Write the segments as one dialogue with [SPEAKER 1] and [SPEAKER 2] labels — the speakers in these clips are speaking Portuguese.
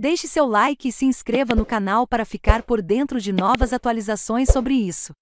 [SPEAKER 1] Deixe seu like e se inscreva no canal para ficar por dentro de novas atualizações sobre isso.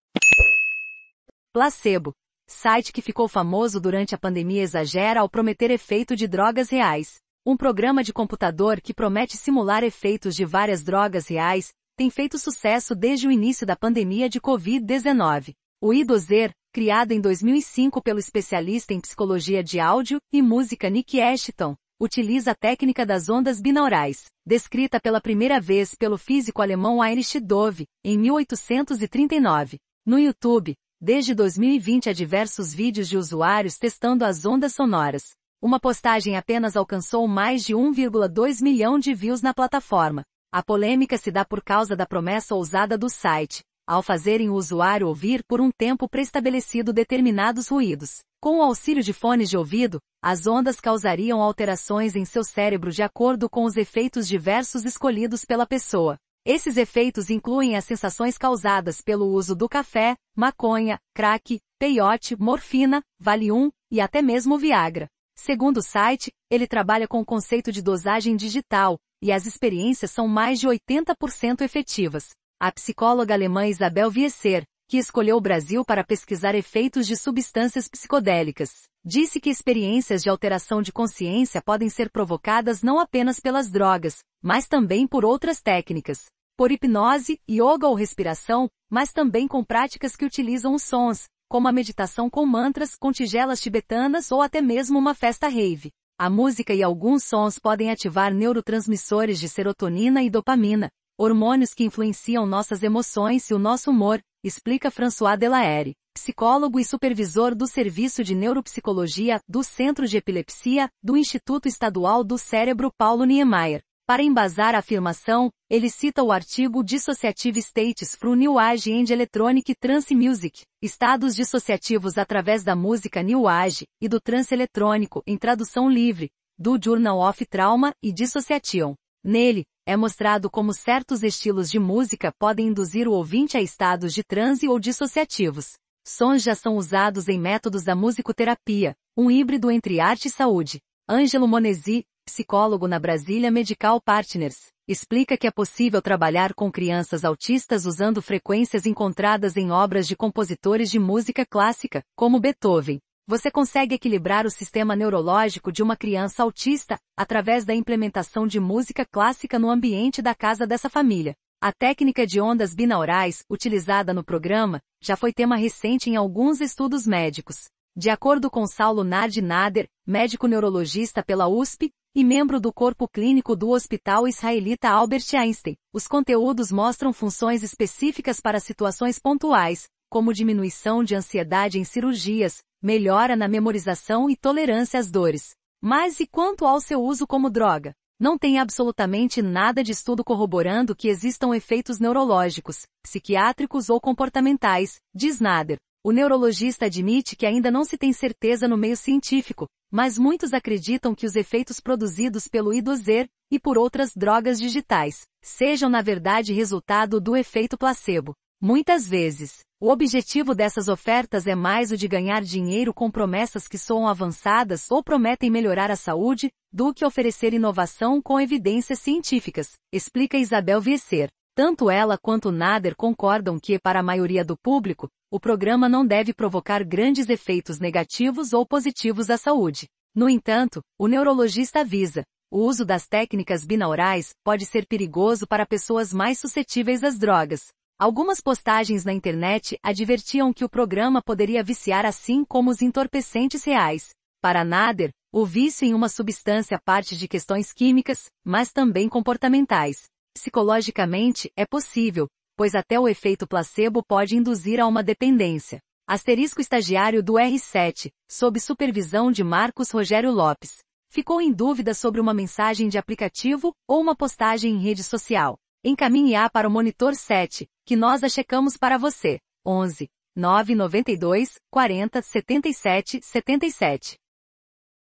[SPEAKER 1] Placebo site que ficou famoso durante a pandemia exagera ao prometer efeito de drogas reais. Um programa de computador que promete simular efeitos de várias drogas reais tem feito sucesso desde o início da pandemia de Covid-19. O Idozer, criado em 2005 pelo especialista em psicologia de áudio e música Nick Ashton, utiliza a técnica das ondas binaurais, descrita pela primeira vez pelo físico alemão Heinrich Dove, em 1839. No YouTube, desde 2020 há diversos vídeos de usuários testando as ondas sonoras. Uma postagem apenas alcançou mais de 1,2 milhão de views na plataforma. A polêmica se dá por causa da promessa ousada do site, ao fazerem o usuário ouvir por um tempo preestabelecido determinados ruídos. Com o auxílio de fones de ouvido, as ondas causariam alterações em seu cérebro de acordo com os efeitos diversos escolhidos pela pessoa. Esses efeitos incluem as sensações causadas pelo uso do café, maconha, crack, peiote, morfina, Valium e até mesmo Viagra. Segundo o site, ele trabalha com o conceito de dosagem digital, e as experiências são mais de 80% efetivas. A psicóloga alemã Isabel Wieser, que escolheu o Brasil para pesquisar efeitos de substâncias psicodélicas, disse que experiências de alteração de consciência podem ser provocadas não apenas pelas drogas, mas também por outras técnicas, por hipnose, yoga ou respiração, mas também com práticas que utilizam os sons, como a meditação com mantras, com tigelas tibetanas ou até mesmo uma festa rave. A música e alguns sons podem ativar neurotransmissores de serotonina e dopamina, Hormônios que influenciam nossas emoções e o nosso humor, explica François Delaere, psicólogo e supervisor do Serviço de Neuropsicologia do Centro de Epilepsia do Instituto Estadual do Cérebro Paulo Niemeyer. Para embasar a afirmação, ele cita o artigo Dissociative States from New Age and Electronic Trance Music, Estados Dissociativos através da música New Age e do trance eletrônico, em tradução livre, do Journal of Trauma e Dissociation. Nele, é mostrado como certos estilos de música podem induzir o ouvinte a estados de transe ou dissociativos. Sons já são usados em métodos da musicoterapia, um híbrido entre arte e saúde. Ângelo Monesi, psicólogo na Brasília Medical Partners, explica que é possível trabalhar com crianças autistas usando frequências encontradas em obras de compositores de música clássica, como Beethoven, você consegue equilibrar o sistema neurológico de uma criança autista através da implementação de música clássica no ambiente da casa dessa família. A técnica de ondas binaurais, utilizada no programa, já foi tema recente em alguns estudos médicos. De acordo com Saulo Nardi Nader, médico neurologista pela USP e membro do corpo clínico do Hospital Israelita Albert Einstein, os conteúdos mostram funções específicas para situações pontuais, como diminuição de ansiedade em cirurgias, melhora na memorização e tolerância às dores. Mas e quanto ao seu uso como droga? Não tem absolutamente nada de estudo corroborando que existam efeitos neurológicos, psiquiátricos ou comportamentais, diz Nader. O neurologista admite que ainda não se tem certeza no meio científico, mas muitos acreditam que os efeitos produzidos pelo idoser e por outras drogas digitais sejam na verdade resultado do efeito placebo. Muitas vezes, o objetivo dessas ofertas é mais o de ganhar dinheiro com promessas que soam avançadas ou prometem melhorar a saúde, do que oferecer inovação com evidências científicas, explica Isabel Viecer. Tanto ela quanto Nader concordam que, para a maioria do público, o programa não deve provocar grandes efeitos negativos ou positivos à saúde. No entanto, o neurologista avisa, o uso das técnicas binaurais pode ser perigoso para pessoas mais suscetíveis às drogas, Algumas postagens na internet advertiam que o programa poderia viciar assim como os entorpecentes reais. Para Nader, o vício em uma substância parte de questões químicas, mas também comportamentais. Psicologicamente, é possível, pois até o efeito placebo pode induzir a uma dependência. Asterisco estagiário do R7, sob supervisão de Marcos Rogério Lopes. Ficou em dúvida sobre uma mensagem de aplicativo ou uma postagem em rede social encaminhe-a para o monitor 7, que nós a checamos para você. 11 992 40 77 77.